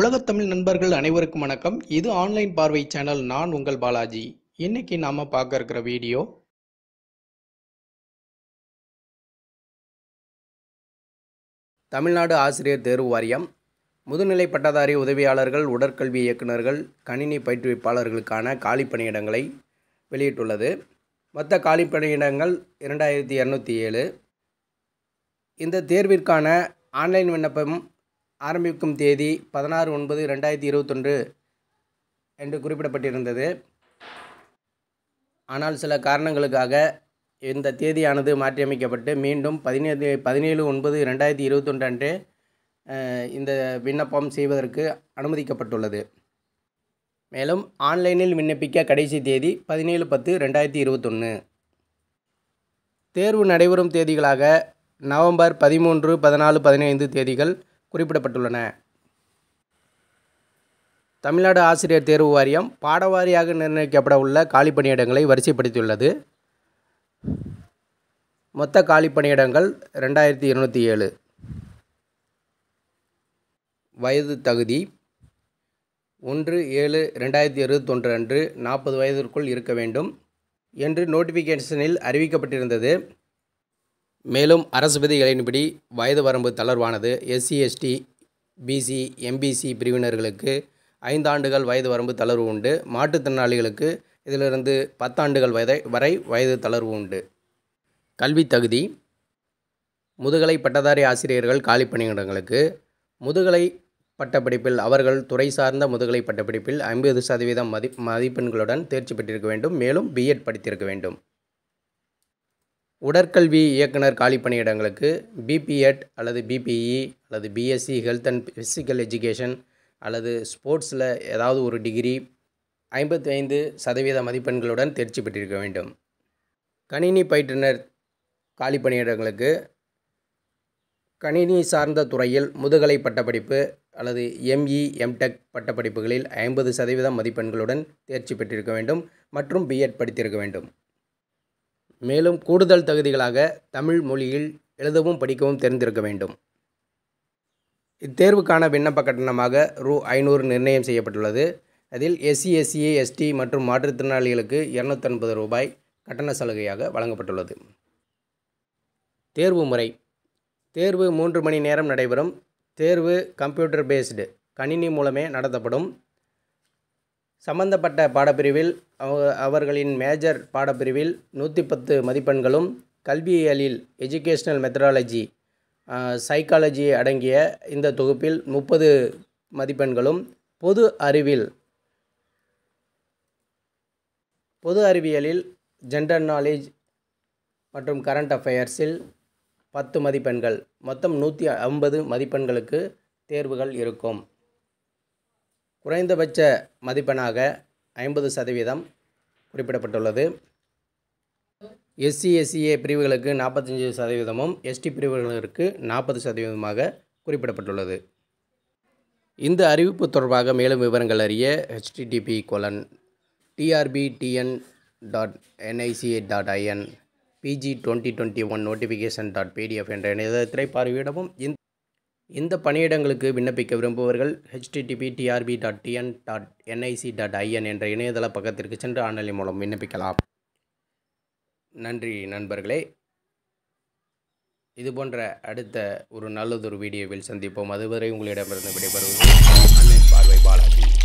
உலகத்தமிழ் நண்பர்கள் அனைவருக்கும் வணக்கம் இது ஆன்லைன் பார்வை சேனல் நான் உங்கள் பாலாஜி இன்னைக்கு நாம பார்க்க இருக்கிற வீடியோ தமிழ்நாடு ஆசிரியர் தேர்வு வாரியம் முதுநிலை பட்டதாரி உதவியாளர்கள் உடற்கல்வி இயக்குநர்கள் கணினி பயிற்றுவிப்பாளர்களுக்கான காலி பணியிடங்களை வெளியிட்டுள்ளது மொத்த காலி பணியிடங்கள் இரண்டாயிரத்தி இரநூத்தி ஏழு இந்த தேர்விற்கான ஆன்லைன் விண்ணப்பம் ஆரம்பிக்கும் தேதி பதினாறு ஒன்பது ரெண்டாயிரத்தி இருபத்தொன்று என்று குறிப்பிடப்பட்டிருந்தது ஆனால் சில காரணங்களுக்காக இந்த தேதியானது மாற்றியமைக்கப்பட்டு மீண்டும் பதினேழு பதினேழு ஒன்பது ரெண்டாயிரத்தி இருபத்தொன்று அன்று இந்த விண்ணப்பம் செய்வதற்கு அனுமதிக்கப்பட்டுள்ளது மேலும் ஆன்லைனில் விண்ணப்பிக்க கடைசி தேதி பதினேழு பத்து ரெண்டாயிரத்தி இருபத்தொன்று தேர்வு நடைபெறும் தேதிகளாக நவம்பர் பதிமூன்று பதினாலு பதினைந்து தேதிகள் குறிப்பிடப்பட்டுள்ளன தமிழ்நாடு ஆசிரியர் தேர்வு வாரியம் பாடவாரியாக நிர்ணயிக்கப்பட உள்ள காலிப்பணியிடங்களை வரிசைப்படுத்தியுள்ளது மொத்த காலிப்பணியிடங்கள் ரெண்டாயிரத்தி இருநூற்றி ஏழு வயது தகுதி ஒன்று ஏழு ரெண்டாயிரத்தி இருபத்தொன்று அன்று நாற்பது வயதிற்குள் இருக்க வேண்டும் என்று நோட்டிஃபிகேஷனில் அறிவிக்கப்பட்டிருந்தது மேலும் அரசு விதிகளின்படி வயது வரம்பு தளர்வானது எஸ்சி எஸ்டி பிசி எம்பிசி பிரிவினர்களுக்கு ஐந்தாண்டுகள் வயது வரம்பு தளர்வு உண்டு மாற்றுத்திறனாளிகளுக்கு இதிலிருந்து பத்தாண்டுகள் வயதை வரை வயது தளர்வு உண்டு கல்வி தகுதி முதுகலை பட்டதாரி ஆசிரியர்கள் காலி பணியிடங்களுக்கு முதுகலை பட்டப்படிப்பில் அவர்கள் துறை சார்ந்த முதுகலை பட்டப்படிப்பில் ஐம்பது சதவீதம் மதி மதிப்பெண்களுடன் தேர்ச்சி பெற்றிருக்க வேண்டும் மேலும் பிஎட் படித்திருக்க வேண்டும் உடற்கல்வி இயக்குனர் காலி பணியிடங்களுக்கு பிபிஎட் அல்லது பிபிஇ e அல்லது BSc health and physical education அல்லது ஸ்போர்ட்ஸில் ஏதாவது ஒரு டிகிரி ஐம்பத்தி ஐந்து சதவீத மதிப்பெண்களுடன் தேர்ச்சி பெற்றிருக்க வேண்டும் கணினி பயிற்றுனர் காலி பணியிடங்களுக்கு கணினி சார்ந்த துறையில் முதுகலை பட்டப்படிப்பு அல்லது எம்இ எம்டெக் e, பட்டப்படிப்புகளில் ஐம்பது சதவீதம் மதிப்பெண்களுடன் தேர்ச்சி பெற்றிருக்க வேண்டும் மற்றும் பிஎட் படித்திருக்க வேண்டும் மேலும் கூடுதல் தகுதிகளாக தமிழ் மொழியில் எழுதவும் படிக்கவும் தெரிந்திருக்க வேண்டும் இத்தேர்வுக்கான விண்ணப்ப கட்டணமாக ரூ ஐநூறு நிர்ணயம் செய்யப்பட்டுள்ளது அதில் எஸ்சி எஸ்சிஏ எஸ்டி மற்றும் மாற்றுத்திறனாளிகளுக்கு இரநூத்தொன்பது ரூபாய் கட்டண சலுகையாக வழங்கப்பட்டுள்ளது தேர்வு முறை தேர்வு மூன்று மணி நேரம் நடைபெறும் தேர்வு கம்ப்யூட்டர் பேஸ்டு கணினி மூலமே நடத்தப்படும் சம்பந்தப்பட்ட பாடப்பிரிவில் அவர்களின் மேஜர் பாடப்பிரிவில் நூற்றி பத்து மதிப்பெண்களும் கல்வியியலில் எஜுகேஷ்னல் மெத்தடாலஜி சைக்காலஜி அடங்கிய இந்த தொகுப்பில் முப்பது மதிப்பெண்களும் பொது அறிவில் பொது அறிவியலில் ஜெண்டர் நாலேஜ் மற்றும் கரண்ட் அஃபேர்ஸில் பத்து மதிப்பெண்கள் மொத்தம் நூற்றி ஐம்பது மதிப்பெண்களுக்கு தேர்வுகள் இருக்கும் குறைந்தபட்ச மதிப்பெண்ணாக ஐம்பது சதவீதம் குறிப்பிடப்பட்டுள்ளது எஸ்சி எஸ்சிஏ பிரிவுகளுக்கு நாற்பத்தஞ்சு சதவீதமும் எஸ்டி பிரிவுகளுக்கு நாற்பது சதவீதமாக குறிப்பிடப்பட்டுள்ளது இந்த அறிவிப்பு தொடர்பாக மேலும் விவரங்கள் அறிய HTTP colon TRB TN dot NICA dot IN PG twenty twenty one notification dot PDF என்ற இணையதளத்தை பார்வையிடவும் இந்த இந்த பணியிடங்களுக்கு விண்ணப்பிக்க விரும்புபவர்கள் HTTP TRB dot TN dot NIC dot IN என்ற இணையதள பக்கத்திற்கு சென்று ஆன்லைன் மூலம் விண்ணப்பிக்கலாம் நன்றி நண்பர்களே இது போன்ற அடுத்த ஒரு நல்லதொரு வீடியோவில் சந்திப்போம் அதுவரை உங்களிடமிருந்து விடைபெறுவது அண்ணன் பார்வை பாலாஜி